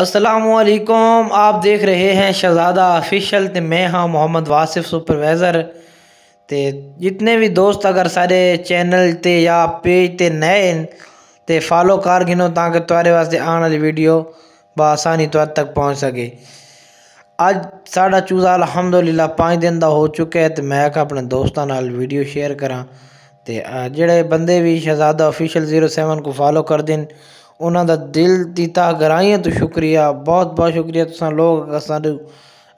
असलकुम आप देख रहे हैं शहजादा ऑफिशियल तो मैं हाँ मोहम्मद वासिफ सुपरवाइज़र तो जितने भी दोस्त अगर सारे चैनल ते या पेज ते नए ते फॉलो कर गिनो ताकि तुरे वास्ते आने वाली वीडियो बसानी तुआर तक पहुँच सके अज साढ़ा चूजा अलहमदुल्ला पाँच दिन का हो चुका है तो मैं अपने दोस्तों नाल वीडियो शेयर करा तो जड़े बंदे भी शहजादा ऑफिशियल जीरो सैवन को फॉलो कर दें ਉਹਨਾਂ ਦਾ ਦਿਲ ਦਿੱਤਾ ਗਰਾਈਆਂ शुक्रिया ਸ਼ੁਕਰੀਆ बहुत ਬਹੁਤ ਸ਼ੁਕਰੀਆ ਤੁਸੀਂ ਲੋਕ ਸਾਨੂੰ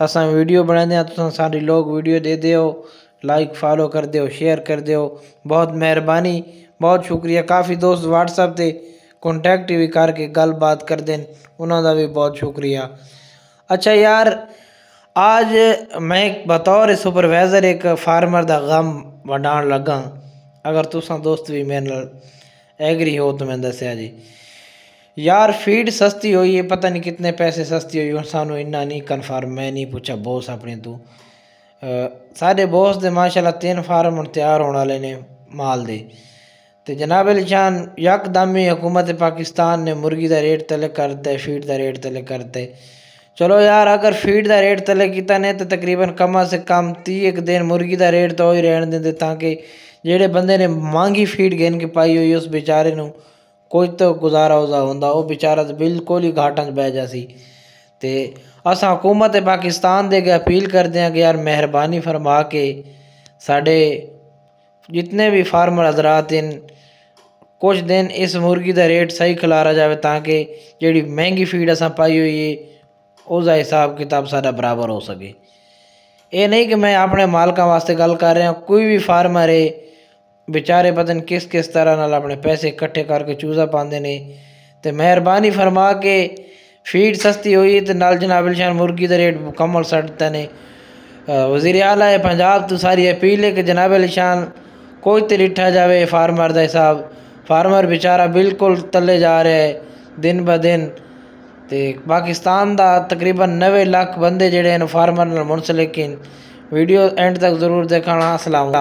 असा वीडियो बनाने तो सारे लोग वीडियो दे दो लाइक फॉलो कर दो शेयर कर दो बहुत मेहरबानी बहुत शुक्रिया काफ़ी दोस्त व्हाट्सएप से कॉन्टैक्ट भी करके गलबात करते हैं उन्होंने भी बहुत शुक्रिया अच्छा यार आज मैं बतौर सुपरवाइज़र एक फार्मर का गम वडाण लगा अगर तुसा दोस्त भी मेरे एग्री हो तो मैं दसिया जी यार फीड सस्ती हुई है पता नहीं कितने पैसे सस्ती हुई सू सानू इन्ना नहीं कन्फर्म मैं नहीं पूछा बॉस अपने तू साढ़े बॉस दे माशाल्लाह तीन फार्म हूँ तैयार होने वाले ने माल दे तो जनाब निशान यकदम ही हुकूमत पाकिस्तान ने मुर्गी का रेट तले करते फीड का रेट तले करते चलो यार अगर फीड का रेट तले किया ने तो तकरीबन कम से कम ती एक दिन मुर्गी का रेट तो ही रहन देंगे ताकि जेडे बंदे ने महंगी फीड गिन के पाई हुई उस बेचारे नू कुछ तो गुजारा उजा हों बेचारा तो बिल्कुल ही घाटन बह जा सी तो अस ਤੇ पाकिस्तान के अपील ਦੇ ਅੱਗੇ कि यार मेहरबानी फरमा के साढ़े जितने भी फार्मर हजरात इन कुछ दिन इस मुर्गी का रेट सही खिलारा जाए ता कि जी महंगी फीड असा पाई हुई है उसका हिसाब किताब सा बराबर हो सके ये नहीं कि मैं अपने मालक वास्ते गल कर रहा कोई भी फार्मर है बेचारे पता नहीं किस किस तरह ਨਾਲ अपने पैसे ਇਕੱਠੇ करके चूजा पाते हैं तो मेहरबानी फरमा के फीड सस्ती हुई तो ਨਾਲ ਜਨਾਬ ਇਲਸ਼ਾਨ ਮੁਰਗੀ का रेट ਮੁਕੰਮਲ ਸੜਤਾ ने वजीर आला है पंजाब तो सारी अपील है कि जनाब निशान कोई तो लिठा जाए फार्मर का हिसाब फार्मर बेचारा बिल्कुल तले जा रहा है दिन ब दिन तो पाकिस्तान का तकरीबन नवे लाख बंदे जड़े फार्मर मुंसलिक वीडियो एंड तक जरूर देखा असलाम